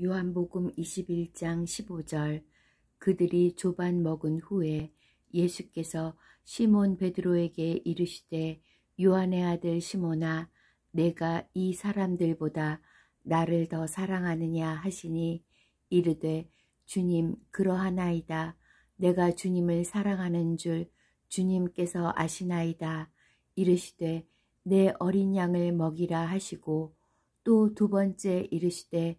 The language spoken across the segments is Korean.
요한복음 21장 15절 그들이 조반 먹은 후에 예수께서 시몬 베드로에게 이르시되 요한의 아들 시몬아 내가 이 사람들보다 나를 더 사랑하느냐 하시니 이르되 주님 그러하나이다 내가 주님을 사랑하는 줄 주님께서 아시나이다 이르시되 내 어린 양을 먹이라 하시고 또 두 번째 이르시되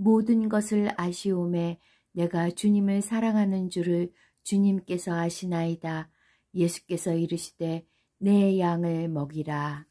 모든 것을 아시오매 내가 주님을 사랑하는 줄을 주님께서 아시나이다. 예수께서 이르시되 내 양을 먹이라.